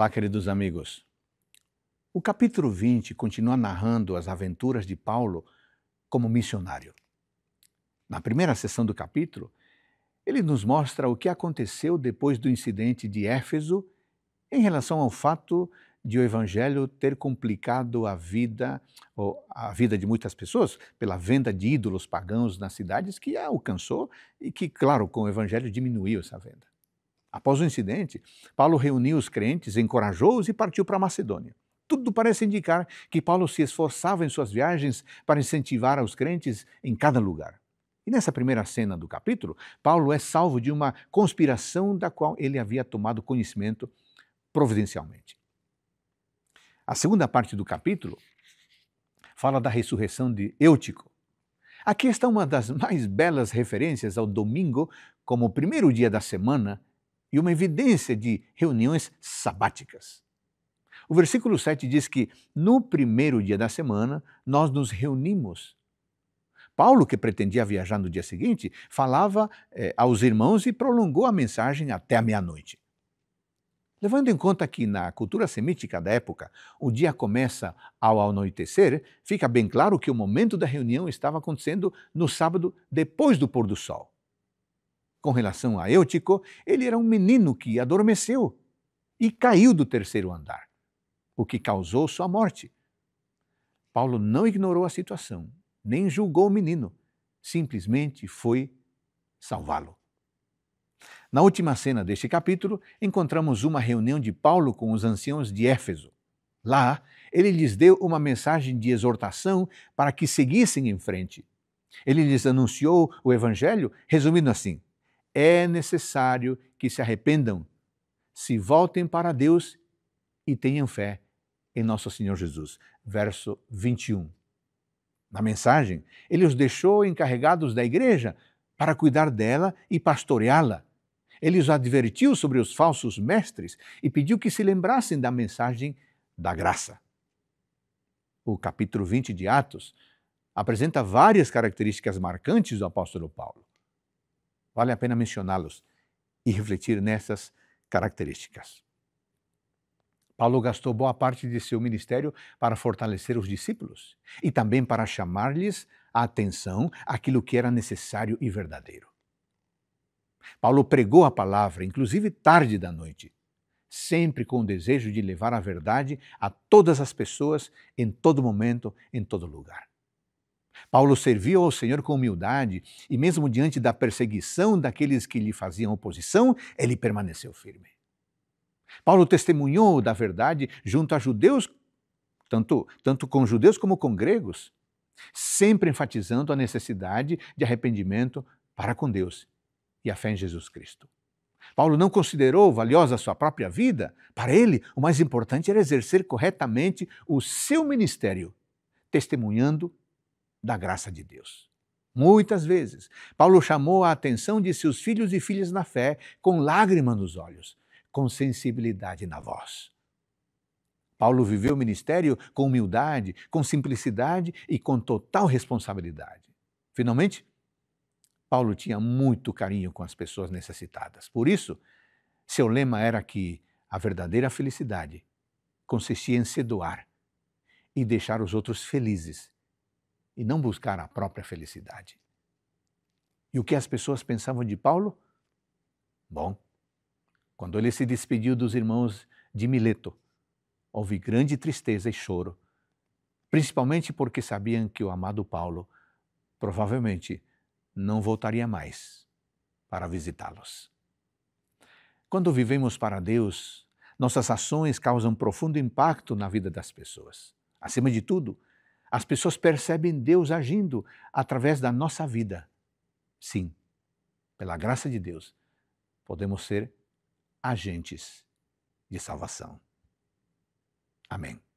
Olá, queridos amigos. O capítulo 20 continua narrando as aventuras de Paulo como missionário. Na primeira sessão do capítulo, ele nos mostra o que aconteceu depois do incidente de Éfeso em relação ao fato de o evangelho ter complicado a vida ou a vida de muitas pessoas pela venda de ídolos pagãos nas cidades que alcançou e que, claro, com o evangelho diminuiu essa venda. Após o incidente, Paulo reuniu os crentes, encorajou-os e partiu para Macedônia. Tudo parece indicar que Paulo se esforçava em suas viagens para incentivar os crentes em cada lugar. E nessa primeira cena do capítulo, Paulo é salvo de uma conspiração da qual ele havia tomado conhecimento providencialmente. A segunda parte do capítulo fala da ressurreição de Eutico. Aqui está uma das mais belas referências ao domingo como o primeiro dia da semana e uma evidência de reuniões sabáticas. O versículo 7 diz que no primeiro dia da semana nós nos reunimos. Paulo, que pretendia viajar no dia seguinte, falava eh, aos irmãos e prolongou a mensagem até a meia-noite. Levando em conta que na cultura semítica da época o dia começa ao anoitecer, fica bem claro que o momento da reunião estava acontecendo no sábado depois do pôr do sol. Com relação a Eutico, ele era um menino que adormeceu e caiu do terceiro andar, o que causou sua morte. Paulo não ignorou a situação, nem julgou o menino, simplesmente foi salvá-lo. Na última cena deste capítulo, encontramos uma reunião de Paulo com os anciãos de Éfeso. Lá, ele lhes deu uma mensagem de exortação para que seguissem em frente. Ele lhes anunciou o Evangelho, resumindo assim: é necessário que se arrependam, se voltem para Deus e tenham fé em nosso Senhor Jesus. Verso 21. Na mensagem, ele os deixou encarregados da igreja para cuidar dela e pastoreá-la. Ele os advertiu sobre os falsos mestres e pediu que se lembrassem da mensagem da graça. O capítulo 20 de Atos apresenta várias características marcantes do apóstolo Paulo. Vale a pena mencioná-los e refletir nessas características. Paulo gastou boa parte de seu ministério para fortalecer os discípulos e também para chamar-lhes a atenção aquilo que era necessário e verdadeiro. Paulo pregou a palavra, inclusive tarde da noite, sempre com o desejo de levar a verdade a todas as pessoas, em todo momento, em todo lugar. Paulo serviu ao Senhor com humildade e, mesmo diante da perseguição daqueles que lhe faziam oposição, ele permaneceu firme. Paulo testemunhou da verdade junto a judeus, tanto, tanto com judeus como com gregos, sempre enfatizando a necessidade de arrependimento para com Deus e a fé em Jesus Cristo. Paulo não considerou valiosa a sua própria vida, para ele o mais importante era exercer corretamente o seu ministério, testemunhando da graça de Deus. Muitas vezes, Paulo chamou a atenção de seus filhos e filhas na fé com lágrima nos olhos, com sensibilidade na voz. Paulo viveu o ministério com humildade, com simplicidade e com total responsabilidade. Finalmente, Paulo tinha muito carinho com as pessoas necessitadas. Por isso, seu lema era que a verdadeira felicidade consistia em se doar e deixar os outros felizes e não buscar a própria felicidade. E o que as pessoas pensavam de Paulo? Bom, quando ele se despediu dos irmãos de Mileto, houve grande tristeza e choro, principalmente porque sabiam que o amado Paulo provavelmente não voltaria mais para visitá-los. Quando vivemos para Deus, nossas ações causam profundo impacto na vida das pessoas. Acima de tudo, as pessoas percebem Deus agindo através da nossa vida. Sim, pela graça de Deus, podemos ser agentes de salvação. Amém.